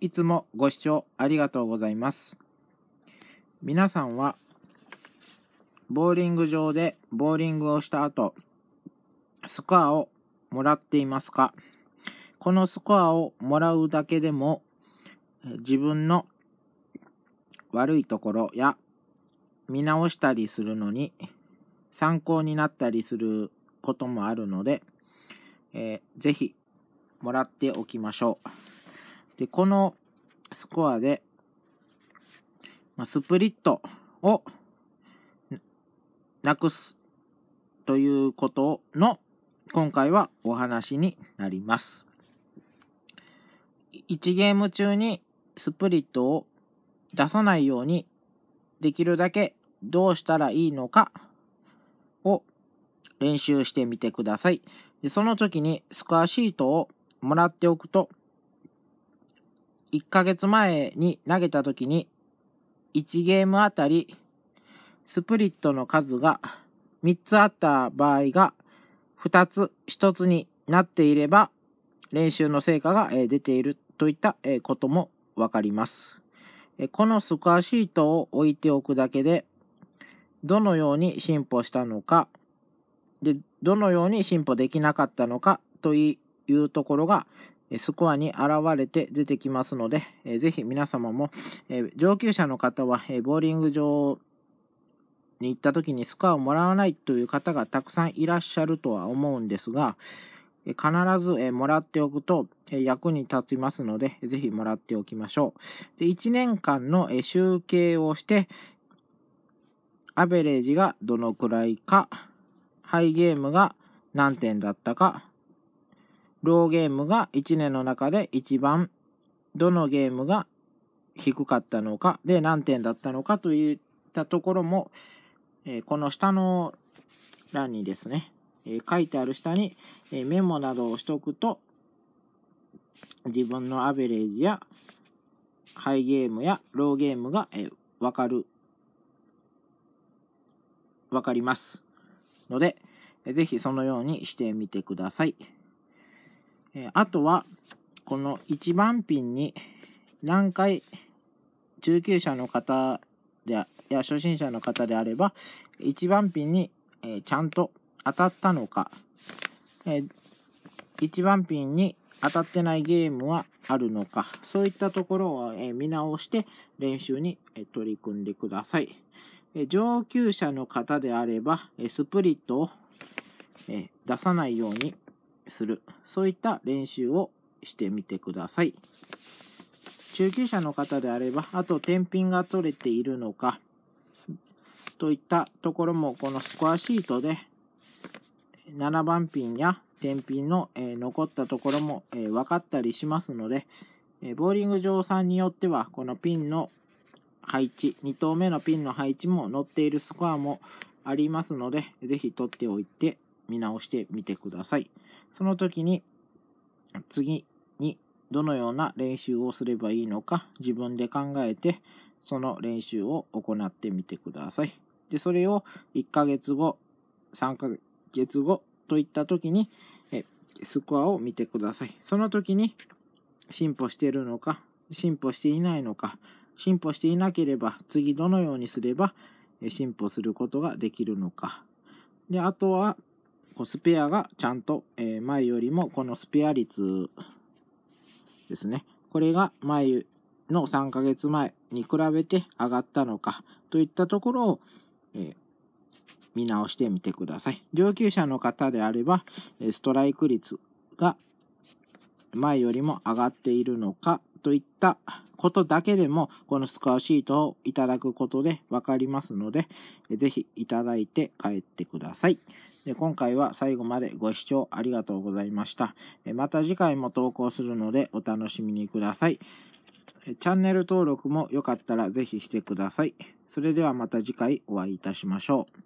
いつもご視聴ありがとうございます。皆さんは、ボーリング場でボーリングをした後、スコアをもらっていますかこのスコアをもらうだけでも、自分の悪いところや見直したりするのに参考になったりすることもあるので、えー、ぜひもらっておきましょう。で、このスコアで、まスプリットをなくすということの今回はお話になります。1ゲーム中にスプリットを出さないようにできるだけどうしたらいいのかを練習してみてください。でその時にスコアシートをもらっておくと1ヶ月前に投げた時に、1ゲームあたり、スプリットの数が3つあった場合が、2つ1つになっていれば、練習の成果が出ているといったこともわかります。このスコアシートを置いておくだけで、どのように進歩したのか、で、どのように進歩できなかったのかというところがスコアに現れて出てきますので、えぜひ皆様も、え上級者の方は、えボーリング場に行った時にスコアをもらわないという方がたくさんいらっしゃるとは思うんですが、必ず、えもらっておくと、え役に立ちますので、ぜひもらっておきましょう。で1年間の、え集計をして、アベレージがどのくらいか、ハイゲームが何点だったか、ローゲームが1年の中で一番どのゲームが低かったのかで何点だったのかといったところも、えこの下の欄にですね、え書いてある下に、えメモなどをしとくと自分のアベレージやハイゲームやローゲームが、えわかる、わかります。ので、ぜひそのようにしてみてください。えー、あとは、この1番ピンに何回中級者の方でや初心者の方であれば、1番ピンに、えー、ちゃんと当たったのか、えー、1番ピンに当たってないゲームはあるのか、そういったところを、え見直して練習に、え取り組んでください。え上級者の方であれば、えスプリットを、え出さないようにする、そういった練習をしてみてください。中級者の方であれば、あと天品が取れているのか、といったところもこのスコアシートで7番ピンや天ピンの、え残ったところも、え分かったりしますので、えボーリング場さんによってはこのピンの配置2投目のピンの配置も載っているスコアもありますので是非取っておいて見直してみてください。その時に、次にどのような練習をすればいいのか自分で考えて、その練習を行ってみてください。で、それを1ヶ月後、3ヶ月後といった時に、えスコアを見てください。その時に進歩しているのか、進歩していないのか、進歩していなければ次どのようにすれば進歩することができるのか。で、あとはコスペアがちゃんと、えー、前よりもこのスペア率ですね。これが前の3ヶ月前に比べて上がったのかといったところを、えー、見直してみてください。上級者の方であれば、ストライク率が前よりも上がっているのかといったことだけでも、このスコアシートをいただくことで分かりますので、ぜひいただいて帰ってください。で今回は最後までご視聴ありがとうございました。また次回も投稿するのでお楽しみにください。チャンネル登録もよかったらぜひしてください。それではまた次回お会いいたしましょう。